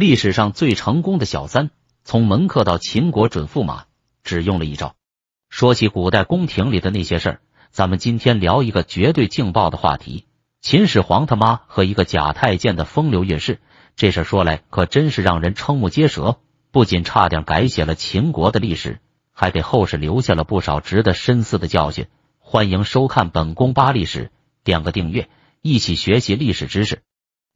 历史上最成功的小三，从门客到秦国准驸马，只用了一招。说起古代宫廷里的那些事儿，咱们今天聊一个绝对劲爆的话题：秦始皇他妈和一个假太监的风流韵事。这事儿说来可真是让人瞠目结舌，不仅差点改写了秦国的历史，还给后世留下了不少值得深思的教训。欢迎收看本宫八历史，点个订阅，一起学习历史知识。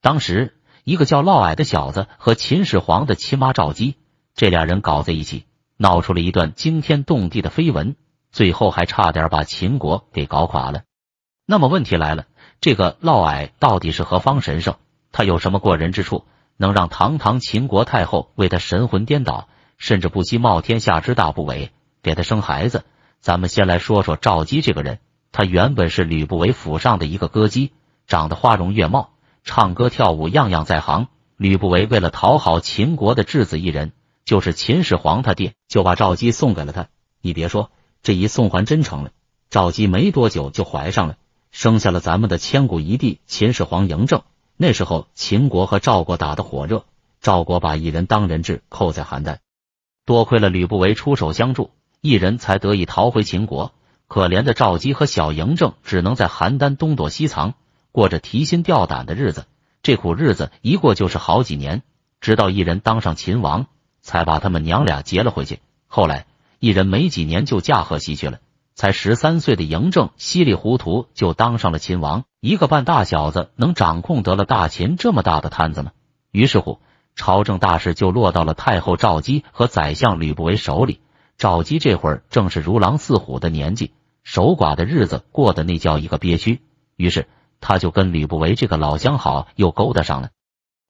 当时。一个叫嫪毐的小子和秦始皇的亲妈赵姬，这俩人搞在一起，闹出了一段惊天动地的绯闻，最后还差点把秦国给搞垮了。那么问题来了，这个嫪毐到底是何方神圣？他有什么过人之处，能让堂堂秦国太后为他神魂颠倒，甚至不惜冒天下之大不韪给他生孩子？咱们先来说说赵姬这个人，她原本是吕不韦府上的一个歌姬，长得花容月貌。唱歌跳舞样样在行。吕不韦为了讨好秦国的质子一人，就是秦始皇他爹，就把赵姬送给了他。你别说，这一送还真成了。赵姬没多久就怀上了，生下了咱们的千古一帝秦始皇嬴政。那时候秦国和赵国打得火热，赵国把一人当人质扣在邯郸，多亏了吕不韦出手相助，一人才得以逃回秦国。可怜的赵姬和小嬴政只能在邯郸东躲西藏。过着提心吊胆的日子，这苦日子一过就是好几年，直到一人当上秦王，才把他们娘俩接了回去。后来一人没几年就驾鹤西去了，才十三岁的嬴政稀里糊涂就当上了秦王，一个半大小子能掌控得了大秦这么大的摊子吗？于是乎，朝政大事就落到了太后赵姬和宰相吕不韦手里。赵姬这会儿正是如狼似虎的年纪，守寡的日子过得那叫一个憋屈，于是。他就跟吕不韦这个老相好又勾搭上了，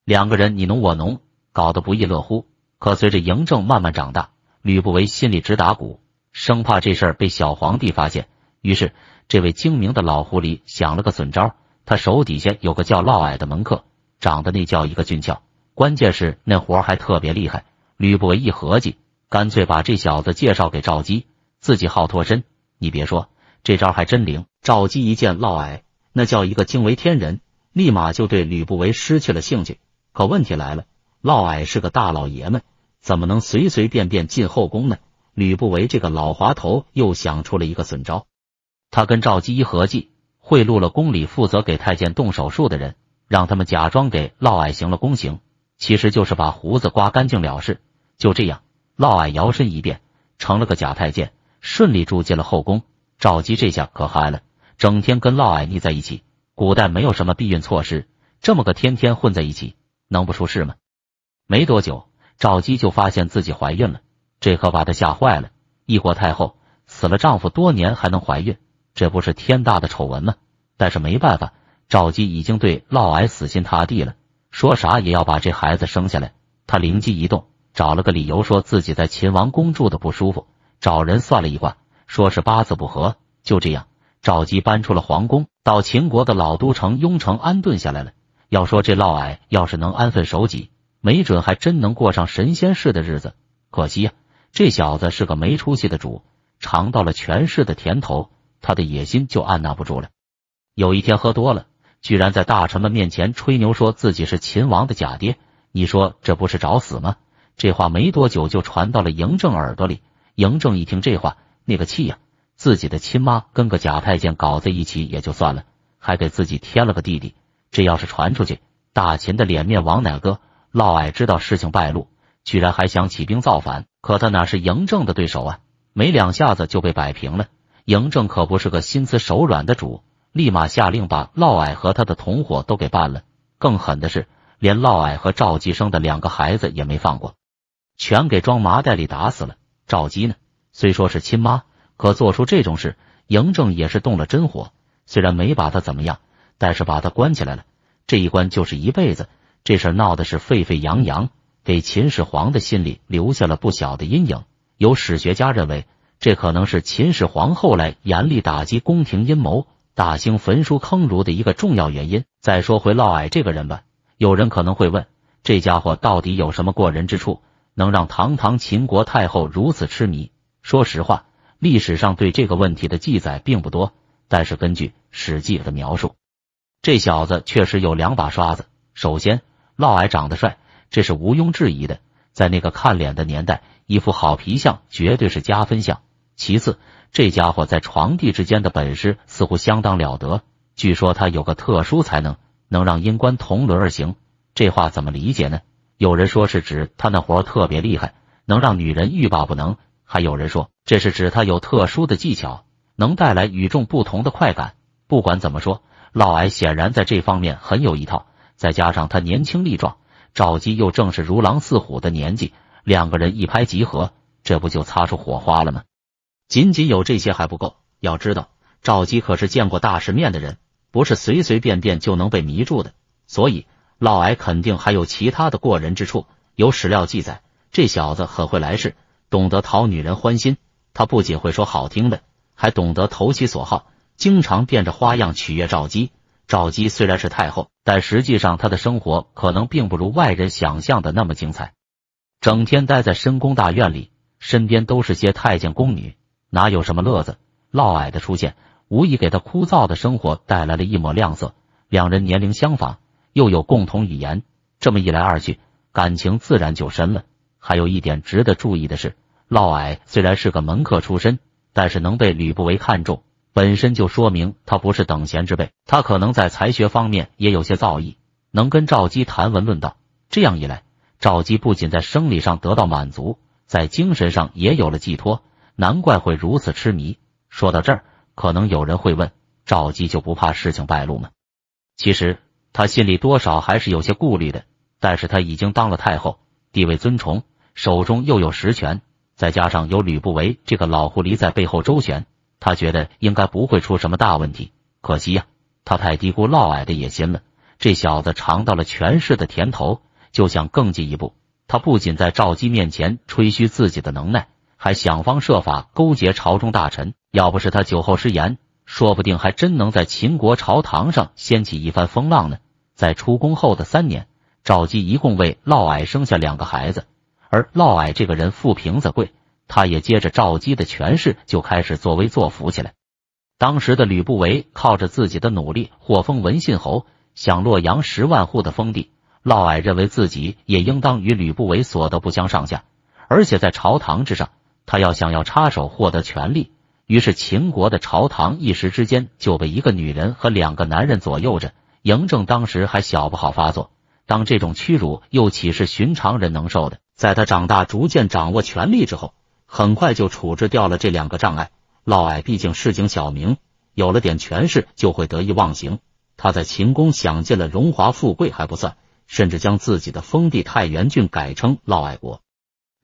两个人你侬我侬，搞得不亦乐乎。可随着嬴政慢慢长大，吕不韦心里直打鼓，生怕这事儿被小皇帝发现。于是，这位精明的老狐狸想了个损招：他手底下有个叫嫪毐的门客，长得那叫一个俊俏，关键是那活还特别厉害。吕不韦一合计，干脆把这小子介绍给赵姬，自己好脱身。你别说，这招还真灵。赵姬一见嫪毐。那叫一个惊为天人，立马就对吕不韦失去了兴趣。可问题来了，嫪毐是个大老爷们，怎么能随随便便进后宫呢？吕不韦这个老滑头又想出了一个损招，他跟赵姬一合计，贿赂了宫里负责给太监动手术的人，让他们假装给嫪毐行了宫刑，其实就是把胡子刮干净了事。就这样，嫪毐摇身一变，成了个假太监，顺利住进了后宫。赵姬这下可嗨了。整天跟嫪毐腻在一起，古代没有什么避孕措施，这么个天天混在一起，能不出事吗？没多久，赵姬就发现自己怀孕了，这可把她吓坏了。异国太后死了丈夫多年还能怀孕，这不是天大的丑闻吗？但是没办法，赵姬已经对嫪毐死心塌地了，说啥也要把这孩子生下来。她灵机一动，找了个理由说自己在秦王宫住的不舒服，找人算了一卦，说是八字不合。就这样。赵姬搬出了皇宫，到秦国的老都城雍城安顿下来了。要说这嫪毐，要是能安分守己，没准还真能过上神仙似的日子。可惜呀，这小子是个没出息的主，尝到了权势的甜头，他的野心就按捺不住了。有一天喝多了，居然在大臣们面前吹牛，说自己是秦王的假爹。你说这不是找死吗？这话没多久就传到了嬴政耳朵里。嬴政一听这话，那个气呀！自己的亲妈跟个假太监搞在一起也就算了，还给自己添了个弟弟，这要是传出去，大秦的脸面往哪搁？嫪毐知道事情败露，居然还想起兵造反，可他哪是嬴政的对手啊？没两下子就被摆平了。嬴政可不是个心慈手软的主，立马下令把嫪毐和他的同伙都给办了。更狠的是，连嫪毐和赵姬生的两个孩子也没放过，全给装麻袋里打死了。赵姬呢，虽说是亲妈。可做出这种事，嬴政也是动了真火。虽然没把他怎么样，但是把他关起来了，这一关就是一辈子。这事闹得是沸沸扬扬，给秦始皇的心里留下了不小的阴影。有史学家认为，这可能是秦始皇后来严厉打击宫廷阴谋、大兴焚书坑儒的一个重要原因。再说回嫪毐这个人吧，有人可能会问，这家伙到底有什么过人之处，能让堂堂秦国太后如此痴迷？说实话。历史上对这个问题的记载并不多，但是根据《史记》的描述，这小子确实有两把刷子。首先，嫪毐长得帅，这是毋庸置疑的。在那个看脸的年代，一副好皮相绝对是加分项。其次，这家伙在床地之间的本事似乎相当了得。据说他有个特殊才能，能让阴官同轮而行。这话怎么理解呢？有人说是指他那活特别厉害，能让女人欲罢不能。还有人说，这是指他有特殊的技巧，能带来与众不同的快感。不管怎么说，嫪毐显然在这方面很有一套，再加上他年轻力壮，赵姬又正是如狼似虎的年纪，两个人一拍即合，这不就擦出火花了吗？仅仅有这些还不够。要知道，赵姬可是见过大世面的人，不是随随便便就能被迷住的。所以，嫪毐肯定还有其他的过人之处。有史料记载，这小子很会来事。懂得讨女人欢心，他不仅会说好听的，还懂得投其所好，经常变着花样取悦赵姬。赵姬虽然是太后，但实际上她的生活可能并不如外人想象的那么精彩，整天待在深宫大院里，身边都是些太监宫女，哪有什么乐子？嫪毐的出现，无疑给她枯燥的生活带来了一抹亮色。两人年龄相仿，又有共同语言，这么一来二去，感情自然就深了。还有一点值得注意的是。嫪毐虽然是个门客出身，但是能被吕不韦看中，本身就说明他不是等闲之辈。他可能在才学方面也有些造诣，能跟赵姬谈文论道。这样一来，赵姬不仅在生理上得到满足，在精神上也有了寄托，难怪会如此痴迷。说到这儿，可能有人会问：赵姬就不怕事情败露吗？其实他心里多少还是有些顾虑的，但是他已经当了太后，地位尊崇，手中又有实权。再加上有吕不韦这个老狐狸在背后周旋，他觉得应该不会出什么大问题。可惜呀，他太低估嫪毐的野心了。这小子尝到了权势的甜头，就想更进一步。他不仅在赵姬面前吹嘘自己的能耐，还想方设法勾结朝中大臣。要不是他酒后失言，说不定还真能在秦国朝堂上掀起一番风浪呢。在出宫后的三年，赵姬一共为嫪毐生下两个孩子。而嫪毐这个人富平子贵，他也接着赵姬的权势就开始作威作福起来。当时的吕不韦靠着自己的努力获封文信侯，享洛阳十万户的封地。嫪毐认为自己也应当与吕不韦所得不相上下，而且在朝堂之上，他要想要插手获得权力。于是秦国的朝堂一时之间就被一个女人和两个男人左右着。嬴政当时还小，不好发作。当这种屈辱又岂是寻常人能受的？在他长大、逐渐掌握权力之后，很快就处置掉了这两个障碍。嫪毐毕竟市井小民，有了点权势就会得意忘形。他在秦宫享尽了荣华富贵还不算，甚至将自己的封地太原郡改称嫪毐国，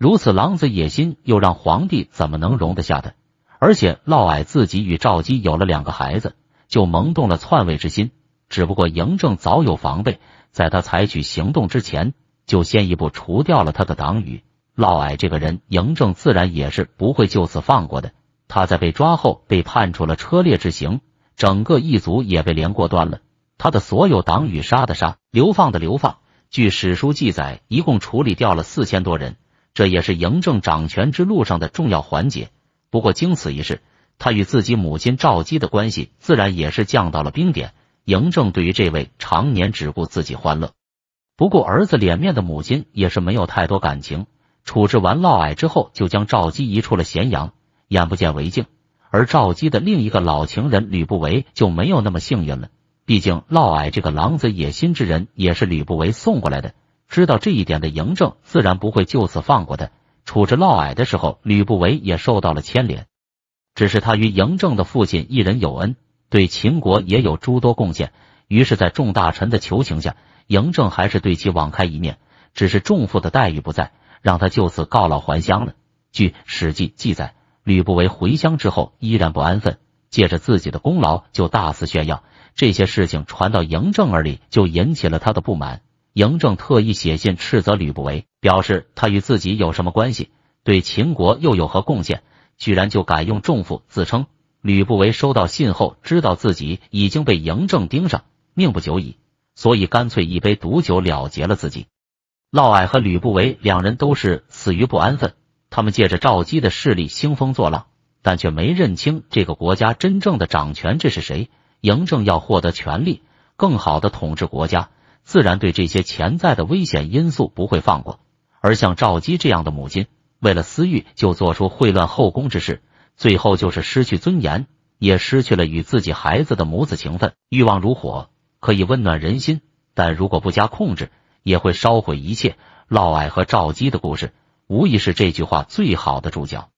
如此狼子野心，又让皇帝怎么能容得下他？而且嫪毐自己与赵姬有了两个孩子，就萌动了篡位之心。只不过嬴政早有防备，在他采取行动之前。就先一步除掉了他的党羽嫪毐这个人，嬴政自然也是不会就此放过的。他在被抓后被判处了车裂之刑，整个一族也被连锅端了他的所有党羽，杀的杀，流放的流放。据史书记载，一共处理掉了四千多人，这也是嬴政掌权之路上的重要环节。不过经此一事，他与自己母亲赵姬的关系自然也是降到了冰点。嬴政对于这位常年只顾自己欢乐。不顾儿子脸面的母亲也是没有太多感情，处置完嫪毐之后，就将赵姬移出了咸阳，眼不见为净。而赵姬的另一个老情人吕不韦就没有那么幸运了，毕竟嫪毐这个狼子野心之人也是吕不韦送过来的。知道这一点的嬴政自然不会就此放过他，处置嫪毐的时候，吕不韦也受到了牵连。只是他与嬴政的父亲一人有恩，对秦国也有诸多贡献。于是，在众大臣的求情下，嬴政还是对其网开一面，只是重负的待遇不在，让他就此告老还乡了。据《史记》记载，吕不韦回乡之后依然不安分，借着自己的功劳就大肆炫耀。这些事情传到嬴政耳里，就引起了他的不满。嬴政特意写信斥责吕不韦，表示他与自己有什么关系，对秦国又有何贡献，居然就敢用重负自称。吕不韦收到信后，知道自己已经被嬴政盯上。命不久矣，所以干脆一杯毒酒了结了自己。嫪毐和吕不韦两人都是死于不安分，他们借着赵姬的势力兴风作浪，但却没认清这个国家真正的掌权这是谁。嬴政要获得权力，更好的统治国家，自然对这些潜在的危险因素不会放过。而像赵姬这样的母亲，为了私欲就做出秽乱后宫之事，最后就是失去尊严，也失去了与自己孩子的母子情分。欲望如火。可以温暖人心，但如果不加控制，也会烧毁一切。嫪毐和赵姬的故事，无疑是这句话最好的注脚。